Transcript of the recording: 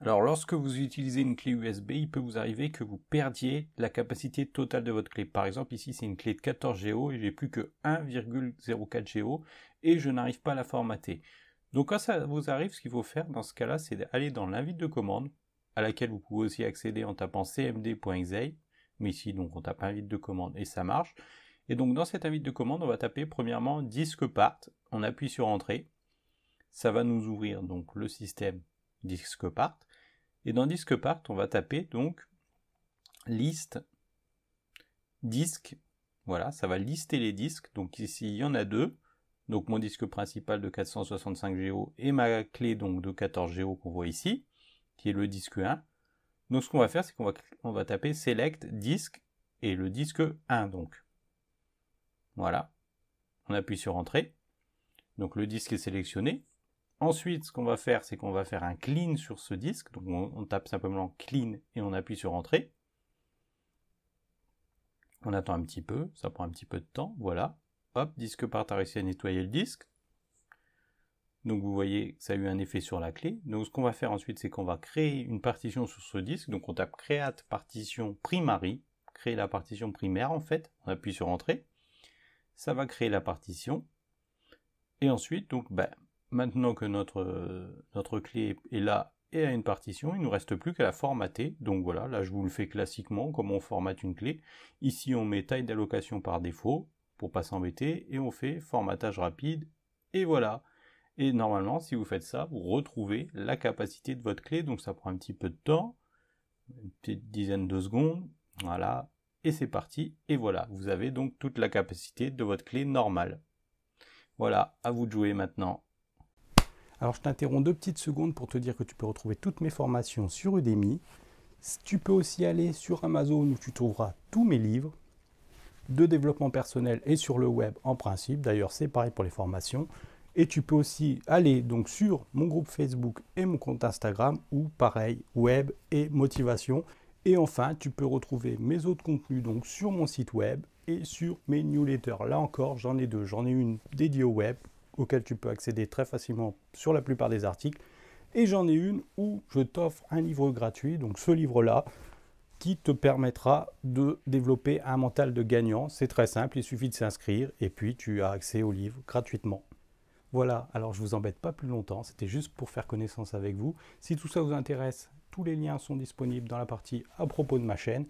Alors lorsque vous utilisez une clé USB, il peut vous arriver que vous perdiez la capacité totale de votre clé. Par exemple ici c'est une clé de 14 Go et j'ai plus que 1,04 Go et je n'arrive pas à la formater. Donc quand ça vous arrive, ce qu'il faut faire dans ce cas-là, c'est d'aller dans l'invite de commande, à laquelle vous pouvez aussi accéder en tapant cmd.exe, mais ici donc on tape invite de commande et ça marche. Et donc dans cette invite de commande, on va taper premièrement disque part, on appuie sur entrée, ça va nous ouvrir donc le système disque part. Et dans disque part, on va taper donc liste disque. Voilà, ça va lister les disques. Donc ici, il y en a deux. Donc mon disque principal de 465 Go et ma clé donc de 14 Go qu'on voit ici, qui est le disque 1. Donc ce qu'on va faire, c'est qu'on va, va taper select disque et le disque 1 donc. Voilà. On appuie sur entrée. Donc le disque est sélectionné. Ensuite, ce qu'on va faire, c'est qu'on va faire un clean sur ce disque. Donc on, tape simplement clean et on appuie sur entrée. On attend un petit peu, ça prend un petit peu de temps. Voilà. Hop, disque part a réussi à nettoyer le disque. Donc vous voyez, ça a eu un effet sur la clé. Donc ce qu'on va faire ensuite, c'est qu'on va créer une partition sur ce disque. Donc on tape create partition primary, créer la partition primaire en fait. On appuie sur entrée. Ça va créer la partition. Et ensuite, donc, ben, Maintenant que notre, euh, notre clé est là et à une partition, il ne nous reste plus qu'à la formater. Donc voilà, là je vous le fais classiquement, comme on formate une clé. Ici on met taille d'allocation par défaut, pour pas s'embêter, et on fait formatage rapide, et voilà. Et normalement, si vous faites ça, vous retrouvez la capacité de votre clé, donc ça prend un petit peu de temps, une petite dizaine de secondes, voilà, et c'est parti, et voilà, vous avez donc toute la capacité de votre clé normale. Voilà, à vous de jouer maintenant. Alors je t'interromps deux petites secondes pour te dire que tu peux retrouver toutes mes formations sur Udemy. Tu peux aussi aller sur Amazon où tu trouveras tous mes livres de développement personnel et sur le web en principe. D'ailleurs, c'est pareil pour les formations. Et tu peux aussi aller donc sur mon groupe Facebook et mon compte Instagram où pareil, web et motivation. Et enfin, tu peux retrouver mes autres contenus donc sur mon site web et sur mes newsletters. Là encore, j'en ai deux. J'en ai une dédiée au web auquel tu peux accéder très facilement sur la plupart des articles. Et j'en ai une où je t'offre un livre gratuit, donc ce livre-là, qui te permettra de développer un mental de gagnant. C'est très simple, il suffit de s'inscrire et puis tu as accès au livre gratuitement. Voilà, alors je ne vous embête pas plus longtemps, c'était juste pour faire connaissance avec vous. Si tout ça vous intéresse, tous les liens sont disponibles dans la partie à propos de ma chaîne.